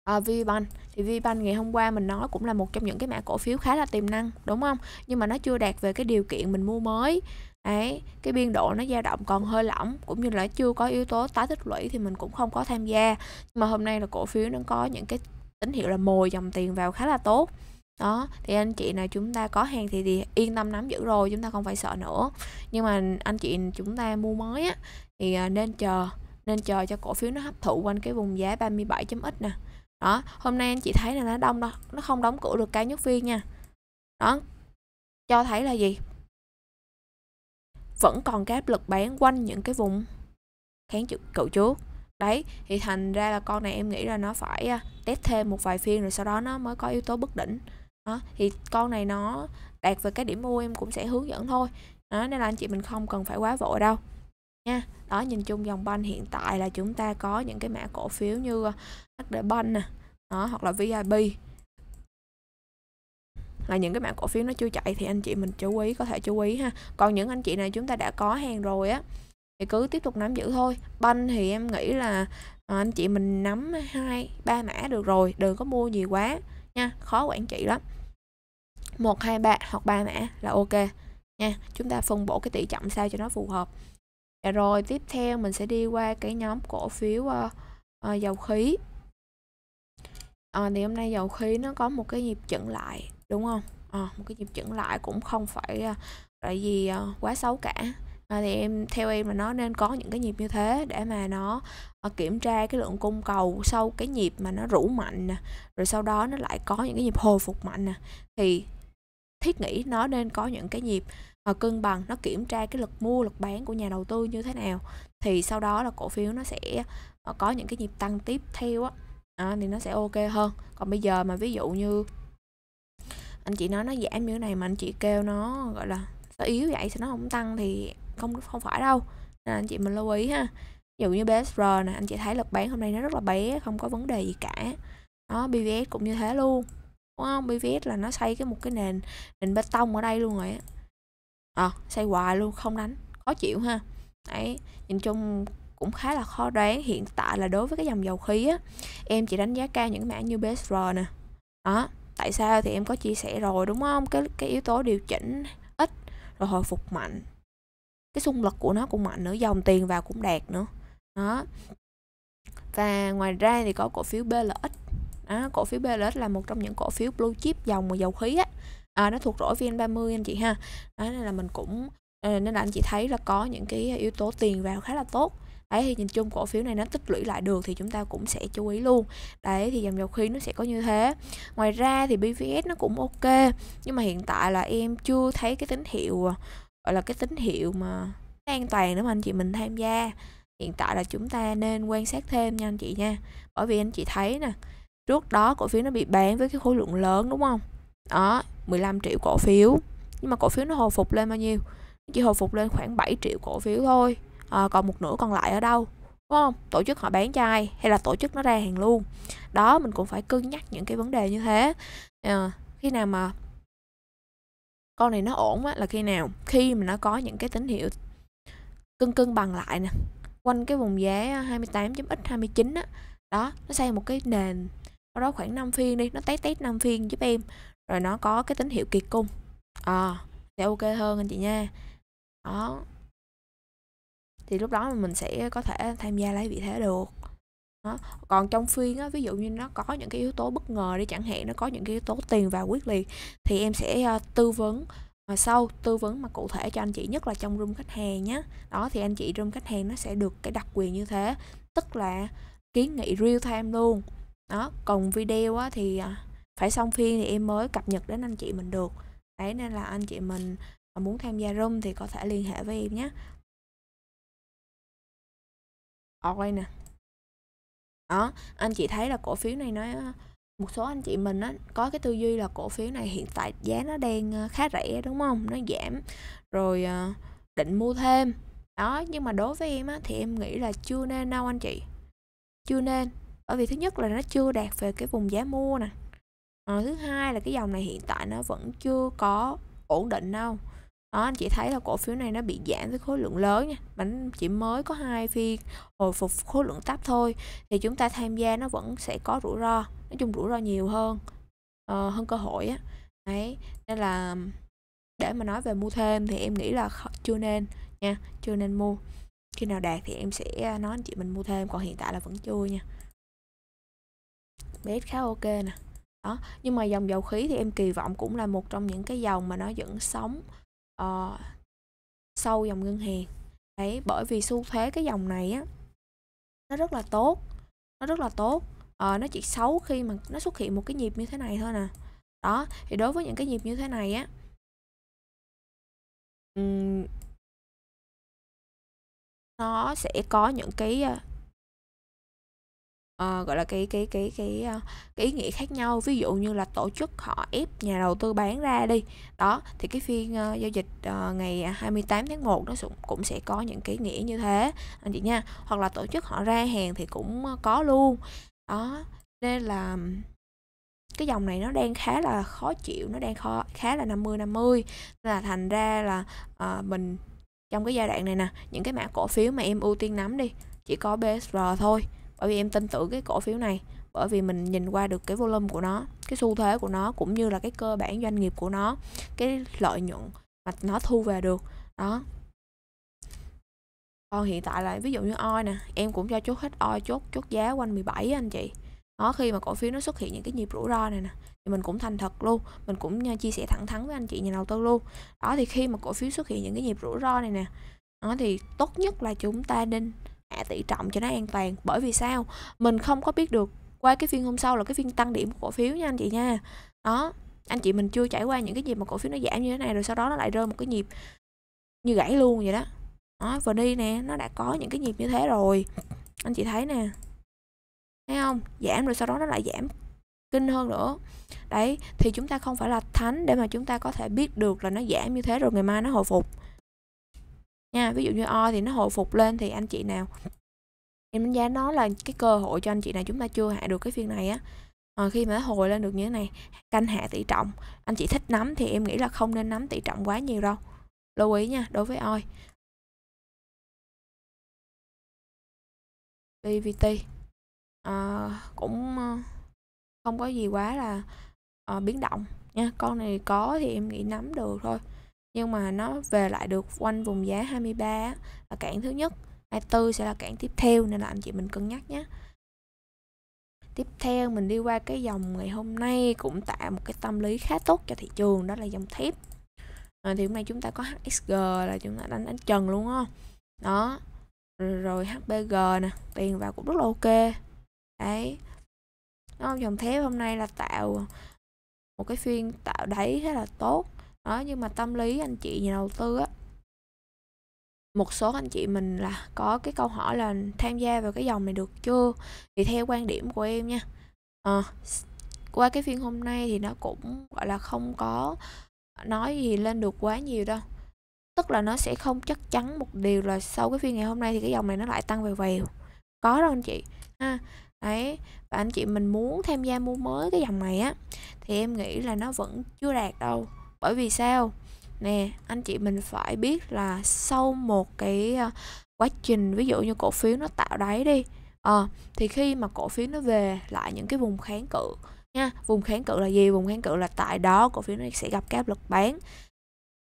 à, VBank thì VBank ngày hôm qua mình nói cũng là một trong những cái mã cổ phiếu khá là tiềm năng đúng không nhưng mà nó chưa đạt về cái điều kiện mình mua mới ấy cái biên độ nó dao động còn hơi lỏng cũng như là chưa có yếu tố tái tích lũy thì mình cũng không có tham gia nhưng mà hôm nay là cổ phiếu nó có những cái tín hiệu là mồi dòng tiền vào khá là tốt đó thì anh chị nào chúng ta có hàng thì, thì yên tâm nắm giữ rồi chúng ta không phải sợ nữa nhưng mà anh chị chúng ta mua mới á thì à, nên chờ nên chờ cho cổ phiếu nó hấp thụ quanh cái vùng giá 37.x nè đó hôm nay anh chị thấy là nó đông đó nó không đóng cửa được cao nhất phiên nha đó cho thấy là gì vẫn còn cái áp lực bán quanh những cái vùng kháng chữ cựu trước đấy thì thành ra là con này em nghĩ là nó phải à, test thêm một vài phiên rồi sau đó nó mới có yếu tố bất định đó thì con này nó đạt về cái điểm mua em cũng sẽ hướng dẫn thôi đó nên là anh chị mình không cần phải quá vội đâu nha đó nhìn chung dòng bond hiện tại là chúng ta có những cái mã cổ phiếu như ờ, HD bond nè đó hoặc là VIP là những cái mã cổ phiếu nó chưa chạy thì anh chị mình chú ý có thể chú ý ha còn những anh chị này chúng ta đã có hàng rồi á thì cứ tiếp tục nắm giữ thôi banh thì em nghĩ là ờ, anh chị mình nắm hai ba mã được rồi đừng có mua gì quá nha khó quản trị lắm 1, 2, 3 hoặc 3 mã là ok nha chúng ta phân bổ cái tỷ trọng sao cho nó phù hợp và dạ rồi tiếp theo mình sẽ đi qua cái nhóm cổ phiếu uh, uh, dầu khí à, thì hôm nay dầu khí nó có một cái nhịp chững lại đúng không à, một cái nhịp chững lại cũng không phải uh, là gì uh, quá xấu cả à, thì em theo em là nó nên có những cái nhịp như thế để mà nó uh, kiểm tra cái lượng cung cầu sau cái nhịp mà nó rũ mạnh nè rồi sau đó nó lại có những cái nhịp hồi phục mạnh nè thì thiết nghĩ nó nên có những cái nhịp mà ờ, cân bằng nó kiểm tra cái lực mua lực bán của nhà đầu tư như thế nào thì sau đó là cổ phiếu nó sẽ ờ, có những cái nhịp tăng tiếp theo á à, thì nó sẽ ok hơn còn bây giờ mà ví dụ như anh chị nói nó giảm như thế này mà anh chị kêu nó gọi là nó yếu vậy thì nó không tăng thì không không phải đâu nên anh chị mình lưu ý ha ví dụ như BSR nè anh chị thấy lực bán hôm nay nó rất là bé không có vấn đề gì cả đó BVS cũng như thế luôn đúng không BVS là nó xây cái một cái nền nền bê tông ở đây luôn rồi á à, xây hoài luôn không đánh khó chịu ha đấy nhìn chung cũng khá là khó đoán hiện tại là đối với cái dòng dầu khí á em chỉ đánh giá cao những mã như BSR nè đó tại sao thì em có chia sẻ rồi đúng không cái cái yếu tố điều chỉnh ít rồi hồi phục mạnh cái xung lực của nó cũng mạnh nữa dòng tiền vào cũng đạt nữa đó và ngoài ra thì có cổ phiếu BLX à, cổ phiếu BLS là một trong những cổ phiếu blue chip dòng và dầu khí á à, nó thuộc rổ VN30 anh chị ha à, nên là mình cũng ờ, nên là anh chị thấy là có những cái yếu tố tiền vào khá là tốt đấy thì nhìn chung cổ phiếu này nó tích lũy lại được thì chúng ta cũng sẽ chú ý luôn đấy thì dòng dầu khí nó sẽ có như thế ngoài ra thì BVS nó cũng ok nhưng mà hiện tại là em chưa thấy cái tín hiệu gọi là cái tín hiệu mà an toàn nữa mà anh chị mình tham gia hiện tại là chúng ta nên quan sát thêm nha anh chị nha bởi vì anh chị thấy nè trước đó cổ phiếu nó bị bán với cái khối lượng lớn đúng không đó 15 triệu cổ phiếu nhưng mà cổ phiếu nó hồi phục lên bao nhiêu chỉ hồi phục lên khoảng 7 triệu cổ phiếu thôi à, còn một nửa còn lại ở đâu đúng không tổ chức họ bán cho ai hay là tổ chức nó ra hàng luôn đó mình cũng phải cân nhắc những cái vấn đề như thế à, khi nào mà con này nó ổn á, là khi nào khi mà nó có những cái tín hiệu cân cân bằng lại nè quanh cái vùng giá 28.x29 á đó nó xây một cái nền đâu đó khoảng 5 phiên đi nó test test 5 phiên giúp em rồi nó có cái tín hiệu kiệt cung à, ờ, sẽ ok hơn anh chị nha đó thì lúc đó mình sẽ có thể tham gia lấy vị thế được đó. còn trong phiên á, ví dụ như nó có những cái yếu tố bất ngờ đi chẳng hạn nó có những cái yếu tố tiền vào quyết liệt thì em sẽ uh, tư vấn mà sâu tư vấn mà cụ thể cho anh chị nhất là trong room khách hàng nhé đó thì anh chị room khách hàng nó sẽ được cái đặc quyền như thế tức là kiến nghị real time luôn đó còn video á, thì à, phải xong phiên thì em mới cập nhật đến anh chị mình được đấy nên là anh chị mình à, muốn tham gia room thì có thể liên hệ với em nhé quay nè đó anh chị thấy là cổ phiếu này nó à, một số anh chị mình á, có cái tư duy là cổ phiếu này hiện tại giá nó đang khá rẻ đúng không nó giảm rồi định mua thêm đó nhưng mà đối với em á, thì em nghĩ là chưa nên đâu anh chị chưa nên bởi vì thứ nhất là nó chưa đạt về cái vùng giá mua nè à, thứ hai là cái dòng này hiện tại nó vẫn chưa có ổn định đâu đó anh chị thấy là cổ phiếu này nó bị giảm với khối lượng lớn nha mình chỉ mới có hai phiên hồi phục khối lượng thấp thôi thì chúng ta tham gia nó vẫn sẽ có rủi ro nói chung rủi ro nhiều hơn uh, hơn cơ hội á đấy nên là để mà nói về mua thêm thì em nghĩ là chưa nên nha chưa nên mua khi nào đạt thì em sẽ à, nói anh chị mình mua thêm còn hiện tại là vẫn chưa nha pH khá ok nè đó nhưng mà dòng dầu khí thì em kỳ vọng cũng là một trong những cái dòng mà nó vẫn sống uh, sâu dòng ngân hàng đấy bởi vì xu thế cái dòng này á nó rất là tốt nó rất là tốt uh, nó chỉ xấu khi mà nó xuất hiện một cái nhịp như thế này thôi nè đó thì đối với những cái nhịp như thế này á nó sẽ có những cái ờ, uh, gọi là cái cái cái cái ờ, cái ý nghĩa khác nhau ví dụ như là tổ chức họ ép nhà đầu tư bán ra đi đó thì cái phiên uh, giao dịch uh, ngày 28 à, tháng 1 nó cũng sẽ có những cái nghĩa như thế anh chị nha hoặc là tổ chức họ ra hàng thì cũng có luôn đó nên là cái dòng này nó đang khá là khó chịu nó đang khó, khá là 50 50 nên là thành ra là uh, mình trong cái giai đoạn này nè những cái mã cổ phiếu mà em ưu tiên nắm đi chỉ có BSR thôi bởi vì em tin tưởng cái cổ phiếu này bởi vì mình nhìn qua được cái volume của nó cái xu thế của nó cũng như là cái cơ bản doanh nghiệp của nó cái lợi nhuận mà nó thu về được đó còn ờ, hiện tại là ví dụ như oi nè em cũng cho chốt hết oi chốt chốt giá quanh 17 anh chị đó khi mà cổ phiếu nó xuất hiện những cái nhịp rủi ro này nè thì mình cũng thành thật luôn mình cũng à, chia sẻ thẳng thắn với anh chị nhà đầu tư luôn đó thì khi mà cổ phiếu xuất hiện những cái nhịp rủi ro này nè đó thì tốt nhất là chúng ta nên tỷ trọng cho nó an toàn bởi vì sao mình không có biết được qua cái phiên hôm sau là cái phiên tăng điểm của cổ phiếu nha anh chị nha đó anh chị mình chưa trải qua những cái gì mà cổ phiếu nó giảm như thế này rồi sau đó nó lại rơi một cái nhịp như gãy luôn vậy đó đó vừa đi nè nó đã có những cái nhịp như thế rồi anh chị thấy nè thấy không giảm rồi sau đó nó lại giảm kinh hơn nữa đấy thì chúng ta không phải là thánh để mà chúng ta có thể biết được là nó giảm như thế rồi ngày mai nó hồi phục nha ví dụ như o thì nó hồi phục lên thì anh chị nào em đánh giá nó là cái cơ hội cho anh chị nào chúng ta chưa hạ được cái phiên này á à, khi mà hồi lên được như thế này canh hạ tỷ trọng anh chị thích nắm thì em nghĩ là không nên nắm tỷ trọng quá nhiều đâu lưu ý nha đối với oi PVT à, cũng ờ, không có gì quá là à, biến động nha con này có thì em nghĩ nắm được thôi nhưng mà nó về lại được quanh vùng giá 23 là cản thứ nhất Mai Tư sẽ là cảng tiếp theo nên là anh chị mình cân nhắc nhé Tiếp theo mình đi qua cái dòng ngày hôm nay cũng tạo một cái tâm lý khá tốt cho thị trường đó là dòng thép à, Thì hôm nay chúng ta có HXG là chúng ta đánh đánh trần luôn không? Đó Rồi HBG nè, tiền vào cũng rất là ok Đấy Đó, dòng thép hôm nay là tạo một cái phiên tạo đáy rất là tốt đó nhưng mà tâm lý anh chị nhà đầu tư á một số anh chị mình là có cái câu hỏi là tham gia vào cái dòng này được chưa thì theo quan điểm của em nha à, qua cái phiên hôm nay thì nó cũng gọi là không có nói gì lên được quá nhiều đâu tức là nó sẽ không chắc chắn một điều là sau cái phiên ngày hôm nay thì cái dòng này nó lại tăng vèo vèo có đâu anh chị ha đấy và anh chị mình muốn tham gia mua mới cái dòng này á thì em nghĩ là nó vẫn chưa đạt đâu bởi vì sao nè anh chị mình phải biết là sau một cái à, quá trình ví dụ như cổ phiếu nó tạo đáy đi à, thì khi mà cổ phiếu nó về lại những cái vùng kháng cự nha vùng kháng cự là gì vùng kháng cự là tại đó cổ phiếu nó sẽ gặp cái áp lực bán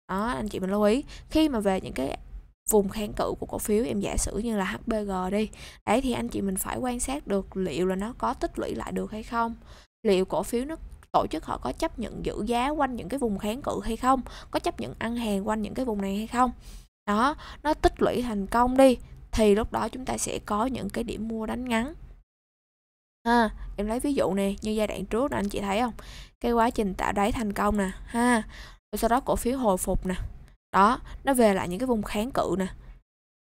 đó anh chị mình lưu ý khi mà về những cái vùng kháng cự của cổ phiếu em giả sử như là HBG đi đấy thì anh chị mình phải quan sát được liệu là nó có tích lũy lại được hay không liệu cổ phiếu nó tổ chức họ có chấp nhận giữ giá quanh những cái vùng kháng cự hay không có chấp nhận ăn hàng quanh những cái vùng này hay không đó nó tích lũy thành công đi thì lúc đó chúng ta sẽ có những cái điểm mua đánh ngắn ha em lấy ví dụ nè như giai đoạn trước anh chị thấy không cái quá trình tạo đáy thành công nè ha rồi sau đó cổ phiếu hồi phục nè đó nó về lại những cái vùng kháng cự nè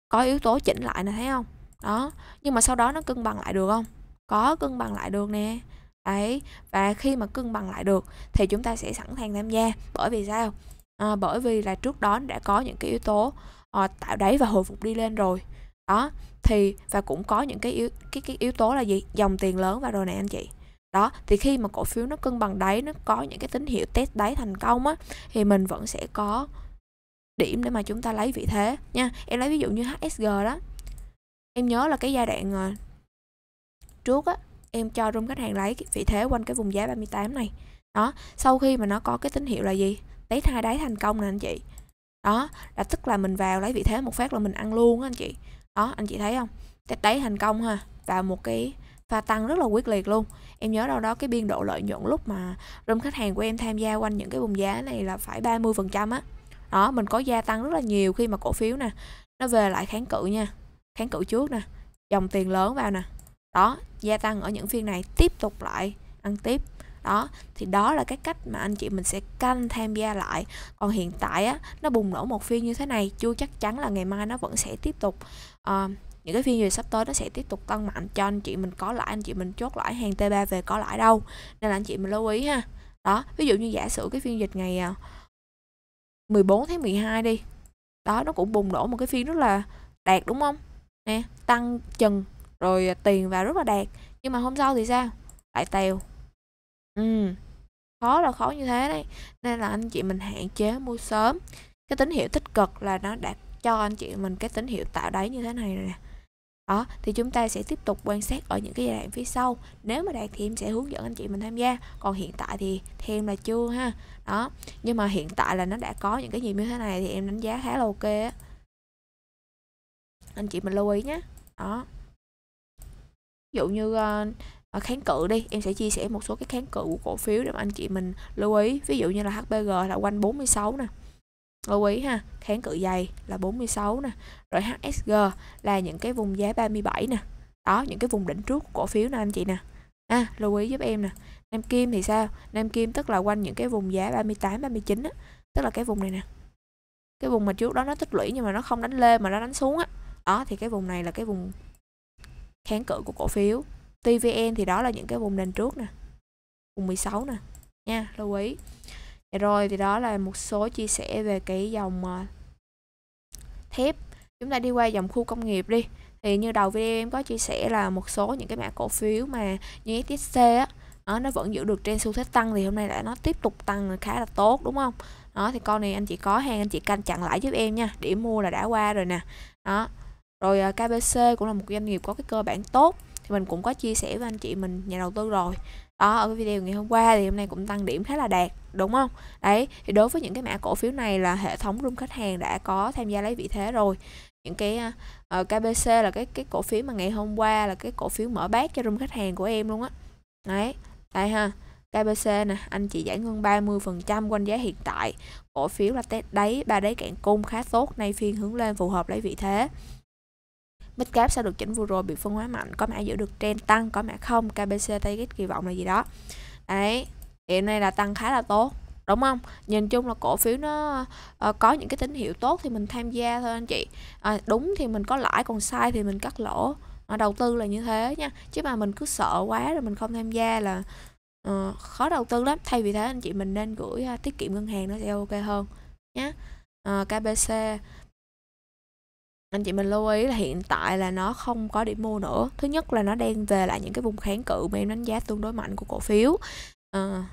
có yếu tố chỉnh lại nè thấy không đó nhưng mà sau đó nó cân bằng lại được không có cân bằng lại được nè đấy và khi mà cân bằng lại được thì chúng ta sẽ sẵn sàng tham gia bởi vì sao à, bởi vì là trước đó đã có những cái yếu tố à, tạo đáy và hồi phục đi lên rồi đó thì và cũng có những cái yếu cái cái yếu tố là gì dòng tiền lớn và rồi này anh chị đó thì khi mà cổ phiếu nó cân bằng đáy nó có những cái tín hiệu test đáy thành công á thì mình vẫn sẽ có điểm để mà chúng ta lấy vị thế nha em lấy ví dụ như HSG đó em nhớ là cái giai đoạn ờ, trước á em cho room khách hàng lấy vị thế quanh cái vùng giá 38 này đó sau khi mà nó có cái tín hiệu là gì test hai đáy thành công nè anh chị đó là tức là mình vào lấy vị thế một phát là mình ăn luôn á anh chị đó anh chị thấy không test đáy thành công ha và một cái pha tăng rất là quyết liệt luôn em nhớ đâu đó cái biên độ lợi nhuận lúc mà room khách hàng của em tham gia quanh những cái vùng giá này là phải 30 phần trăm á đó mình có gia tăng rất là nhiều khi mà cổ phiếu nè nó về lại kháng cự nha kháng cự trước nè dòng tiền lớn vào nè đó gia tăng ở những phiên này tiếp tục lại ăn tiếp đó thì đó là cái cách mà anh chị mình sẽ canh tham gia lại còn hiện tại á nó bùng nổ một phiên như thế này chưa chắc chắn là ngày mai nó vẫn sẽ tiếp tục uh, những cái phiên về sắp tới nó sẽ tiếp tục tăng mạnh cho anh chị mình có lãi anh chị mình chốt lãi hàng T3 về có lãi đâu nên là anh chị mình lưu ý ha đó ví dụ như giả sử cái phiên dịch ngày 14 ờ, tháng 12 đi đó nó cũng bùng nổ một cái phiên rất là đạt đúng không nè tăng chừng rồi à, tiền vào rất là đạt nhưng mà hôm sau thì sao lại tèo ừ khó là khó như thế đấy nên là anh chị mình hạn chế mua sớm cái tín hiệu tích cực là nó đã cho anh chị mình cái tín hiệu tạo đáy như thế này rồi nè đó thì chúng ta sẽ tiếp tục quan sát ở những cái giai đoạn phía sau nếu mà đạt thì em sẽ hướng dẫn anh chị mình tham gia còn hiện tại thì thêm là chưa ha đó nhưng mà hiện tại là nó đã có những cái gì như thế này thì em đánh giá khá là ok á anh chị mình lưu ý nhé đó ví dụ như uh, kháng cự đi em sẽ chia sẻ một số cái kháng cự của cổ phiếu để mà anh chị mình lưu ý ví dụ như là HBG là quanh 46 nè lưu ý ha kháng cự dày là 46 nè rồi HSG là những cái vùng giá 37 nè đó những cái vùng đỉnh trước của cổ phiếu nè anh chị nè à, lưu ý giúp em nè Nam Kim thì sao Nam Kim tức là quanh những cái vùng giá 38 39 á tức là cái vùng này nè cái vùng mà trước đó nó tích lũy nhưng mà nó không đánh lên mà nó đánh xuống á đó. đó thì cái vùng này là cái vùng kháng cự của cổ phiếu TVN thì đó là những cái vùng nền trước nè vùng 16 nè nha lưu ý Để dạ rồi thì đó là một số chia sẻ về cái dòng ờ, thép chúng ta đi qua dòng khu công nghiệp đi thì như đầu video em có chia sẻ là một số những cái mã cổ phiếu mà như STC á đó, nó vẫn giữ được trên xu thế tăng thì hôm nay lại nó tiếp tục tăng khá là tốt đúng không đó thì con này anh chị có hàng anh chị canh chặn lại giúp em nha điểm mua là đã qua rồi nè đó rồi à, KBC cũng là một doanh nghiệp có cái cơ bản tốt thì mình cũng có chia sẻ với anh chị mình nhà đầu tư rồi đó ở cái video ngày hôm qua thì hôm nay cũng tăng điểm khá là đạt đúng không đấy thì đối với những cái mã cổ phiếu này là hệ thống room khách hàng đã có tham gia lấy vị thế rồi những cái uh, à, ờ, KBC là cái cái cổ phiếu mà ngày hôm qua là cái cổ phiếu mở bát cho room khách hàng của em luôn á đấy đây ha KBC nè anh chị giải ngân 30% quanh giá hiện tại cổ phiếu là test đáy ba đáy cạn cung khá tốt nay phiên hướng lên phù hợp lấy vị thế Midcap sau được chỉnh vừa rồi bị phân hóa mạnh có mã giữ được trend tăng có mã không KBC target kỳ vọng là gì đó đấy hiện nay là tăng khá là tốt đúng không nhìn chung là cổ phiếu nó uh, có những cái tín hiệu tốt thì mình tham gia thôi anh chị à, đúng thì mình có lãi còn sai thì mình cắt lỗ à, đầu tư là như thế nha chứ mà mình cứ sợ quá rồi mình không tham gia là uh, khó đầu tư lắm thay vì thế anh chị mình nên gửi uh, tiết kiệm ngân hàng nó sẽ ok hơn nhé uh, KBC anh chị mình lưu ý là hiện tại là nó không có điểm mua nữa thứ nhất là nó đang về lại những cái vùng kháng cự mà em đánh giá tương đối mạnh của cổ phiếu à,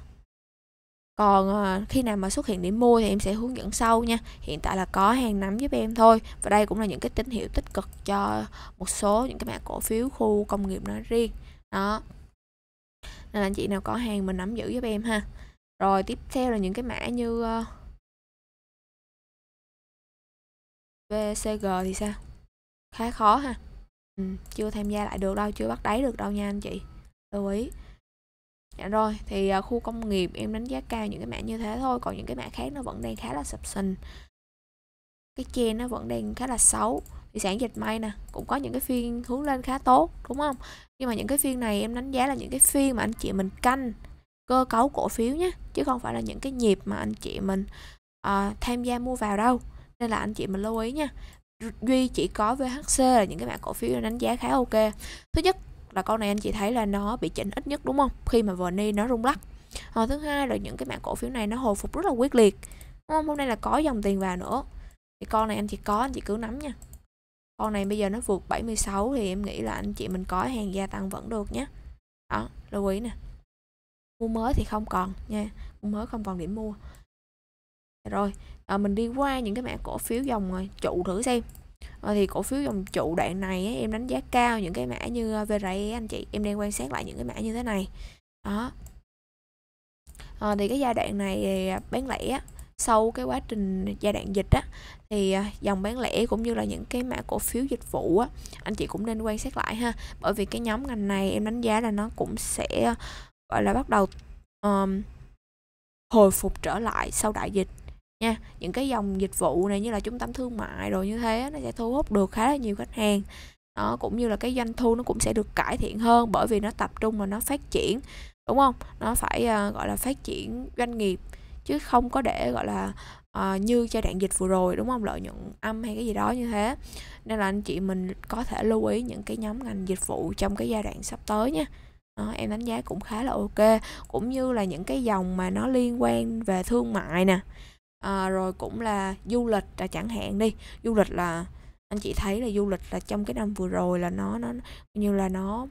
còn ờ, khi nào mà xuất hiện điểm mua thì em sẽ hướng dẫn sau nha hiện tại là có hàng nắm giúp em thôi và đây cũng là những cái tín hiệu tích cực cho một số những cái mã cổ phiếu khu công nghiệp nói riêng đó nên anh chị nào có hàng mình nắm giữ giúp em ha rồi tiếp theo là những cái mã như ờ, VCG thì sao khá khó ha ừ, chưa tham gia lại được đâu chưa bắt đáy được đâu nha anh chị lưu ý dạ rồi thì à, khu công nghiệp em đánh giá cao những cái mã như thế thôi còn những cái mã khác nó vẫn đang khá là sập sình cái chen nó vẫn đang khá là xấu thì sản dịch may nè cũng có những cái phiên hướng lên khá tốt đúng không nhưng mà những cái phiên này em đánh giá là những cái phiên mà anh chị mình canh cơ cấu cổ phiếu nhé chứ không phải là những cái nhịp mà anh chị mình uh, tham gia mua vào đâu nên là anh chị mình lưu ý nha duy chỉ có VHC là những cái mã cổ phiếu đánh giá khá ok thứ nhất là con này anh chị thấy là nó bị chỉnh ít nhất đúng không khi mà VNI nó rung lắc à, thứ hai là những cái mã cổ phiếu này nó hồi phục rất là quyết liệt đúng không hôm nay là có dòng tiền vào nữa thì con này anh chị có anh chị cứ nắm nha con này bây giờ nó vượt 76 thì em nghĩ là anh chị mình có hàng gia tăng vẫn được nhé đó lưu ý nè mua mới thì không còn nha mua mới không còn điểm mua rồi à, mình đi qua những cái mã cổ phiếu dòng à, trụ thử xem à, thì cổ phiếu dòng trụ đoạn này ấy, em đánh giá cao những cái mã như à, VRE anh chị em đang quan sát lại những cái mã như thế này đó à, thì cái giai đoạn này à, bán lẻ sau cái quá trình giai đoạn dịch á thì dòng bán lẻ cũng như là những cái mã cổ phiếu dịch vụ á anh chị cũng nên quan sát lại ha bởi vì cái nhóm ngành này em đánh giá là nó cũng sẽ gọi là bắt đầu um, hồi phục trở lại sau đại dịch nha những cái dòng dịch vụ này như là trung tâm thương mại rồi như thế nó sẽ thu hút được khá là nhiều khách hàng nó cũng như là cái doanh thu nó cũng sẽ được cải thiện hơn bởi vì nó tập trung và nó phát triển đúng không nó phải uh, gọi là phát triển doanh nghiệp chứ không có để gọi là uh, như giai đoạn dịch vừa rồi đúng không lợi nhuận âm hay cái gì đó như thế nên là anh chị mình có thể lưu ý những cái nhóm ngành dịch vụ trong cái giai đoạn sắp tới nha đó, em đánh giá cũng khá là ok cũng như là những cái dòng mà nó liên quan về thương mại nè à, rồi cũng là du lịch là chẳng hạn đi du lịch là anh chị thấy là du lịch là trong cái năm vừa rồi là nó nó như là nó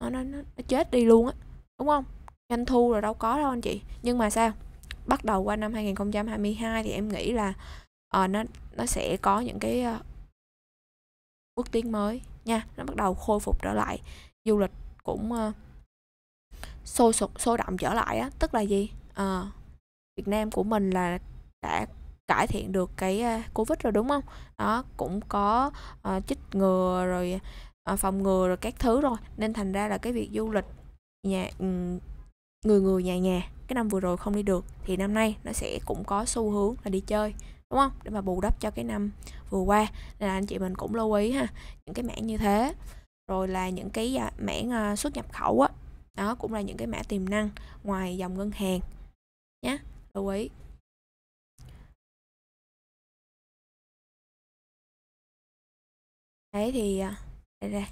nó nó, nó chết đi luôn á đúng không doanh thu là đâu có đâu anh chị nhưng mà sao bắt đầu qua năm 2022 thì em nghĩ là uh, nó nó sẽ có những cái uh, bước tiến mới nha nó bắt đầu khôi phục trở lại du lịch cũng uh, sôi sục sôi động trở lại á tức là gì uh, Việt Nam của mình là đã cải thiện được cái covid rồi đúng không đó cũng có uh, chích ngừa rồi uh, phòng ngừa rồi các thứ rồi nên thành ra là cái việc du lịch nhà ừ, người người nhà nhà cái năm vừa rồi không đi được thì năm nay nó sẽ cũng có xu hướng là đi chơi đúng không để mà bù đắp cho cái năm vừa qua nên là anh chị mình cũng lưu ý ha những cái mảng như thế rồi là những cái à, mảng à, xuất nhập khẩu á đó. đó cũng là những cái mã tiềm năng ngoài dòng ngân hàng nhé dấu ấy đấy thì à, đây đây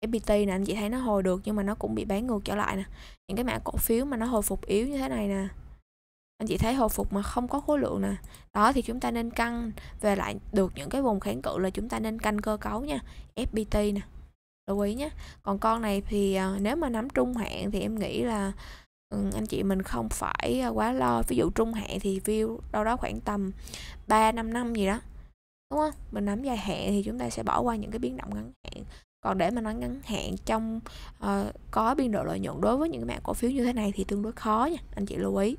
FPT nè anh chị thấy nó hồi được nhưng mà nó cũng bị bán ngược trở lại nè những cái mã cổ phiếu mà nó hồi phục yếu như thế này nè anh chị thấy hồi phục mà không có khối lượng nè đó thì chúng ta nên căng về lại được những cái vùng kháng cự là chúng ta nên canh cơ cấu nha FPT nè lưu ý nhé còn con này thì à, nếu mà nắm trung hạn thì em nghĩ là anh chị mình không phải à, quá lo ví dụ trung hạn thì view đâu đó khoảng tầm 3 năm năm gì đó đúng không mình nắm dài hạn thì chúng ta sẽ bỏ qua những cái biến động ngắn hạn còn để mà nói ngắn hạn trong uh, có biên độ lợi nhuận đối với những cái mã cổ phiếu như thế này thì tương đối khó nha anh chị lưu ý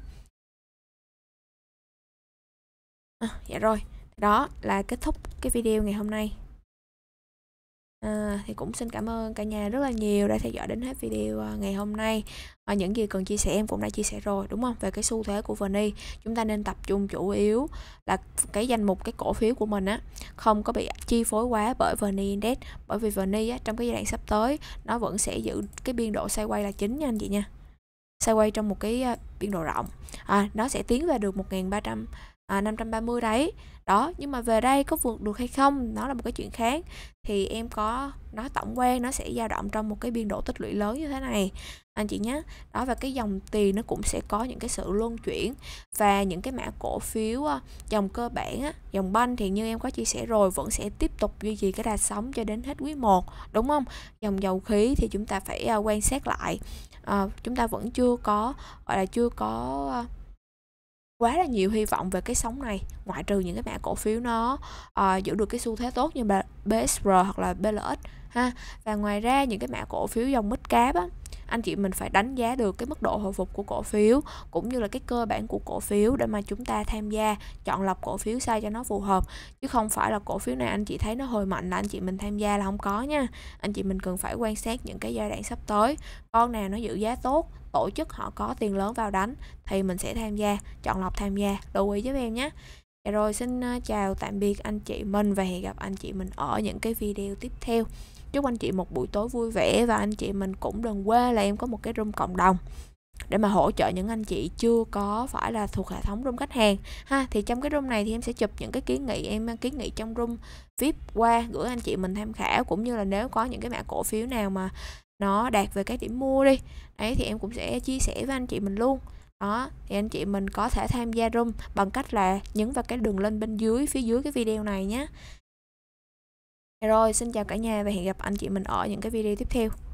à, dạ rồi đó là kết thúc cái video ngày hôm nay À, thì cũng xin cảm ơn cả nhà rất là nhiều đã theo dõi đến hết video ờ, ngày hôm nay và ờ, những gì cần chia sẻ em cũng đã chia sẻ rồi đúng không về cái xu thế của vni chúng ta nên tập trung chủ yếu là cái danh mục cái cổ phiếu của mình á không có bị chi phối quá bởi vni index bởi vì vni á, trong cái giai đoạn sắp tới nó vẫn sẽ giữ cái biên độ xoay quay là chính nha anh chị nha xoay quay trong một cái biên độ rộng à, nó sẽ tiến về được 1300 à, 530 đấy đó nhưng mà về đây có vượt được hay không nó là một cái chuyện khác thì em có nói tổng quan nó sẽ dao động trong một cái biên độ tích lũy lớn như thế này anh chị nhé đó và cái dòng tiền nó cũng sẽ có những cái sự luân chuyển và những cái mã cổ phiếu ờ, dòng cơ bản dòng banh thì như em có chia sẻ rồi vẫn sẽ tiếp tục duy trì cái đà sóng cho đến hết quý 1 đúng không dòng dầu khí thì chúng ta phải ờ, quan sát lại à, chúng ta vẫn chưa có gọi là chưa có quá là nhiều hy vọng về cái sóng này ngoại trừ những cái mã cổ phiếu nó uh, giữ được cái xu thế tốt như BSR hoặc là BLX ha và ngoài ra những cái mã cổ phiếu dòng mít cap á anh chị mình phải đánh giá được cái mức độ hồi phục của cổ phiếu cũng như là cái cơ bản của cổ phiếu để mà chúng ta tham gia chọn lọc cổ phiếu sao cho nó phù hợp chứ không phải là cổ phiếu này anh chị thấy nó hồi mạnh là anh chị mình tham gia là không có nha anh chị mình cần phải quan sát những cái giai đoạn sắp tới con nào nó giữ giá tốt tổ chức họ có tiền lớn vào đánh thì mình sẽ tham gia chọn lọc tham gia lưu ý giúp em nhé dạ rồi xin ờ, chào tạm biệt anh chị mình và hẹn gặp anh chị mình ở những cái video tiếp theo chúc anh chị một buổi tối vui vẻ và anh chị mình cũng đừng quên là em có một cái room cộng đồng để mà hỗ trợ những anh chị chưa có phải là thuộc hệ thống room khách hàng ha thì trong cái room này thì em sẽ chụp những cái kiến nghị em ờ, kiến nghị trong room vip qua gửi anh chị mình tham khảo cũng như là nếu có những cái mã cổ phiếu nào mà nó đạt về cái điểm mua đi đấy thì em cũng sẽ chia sẻ với anh chị mình luôn đó thì anh chị mình có thể tham gia room bằng cách là nhấn vào cái đường link bên dưới phía dưới cái video này nhé rồi xin chào cả nhà và hẹn gặp anh chị mình ở những cái video tiếp theo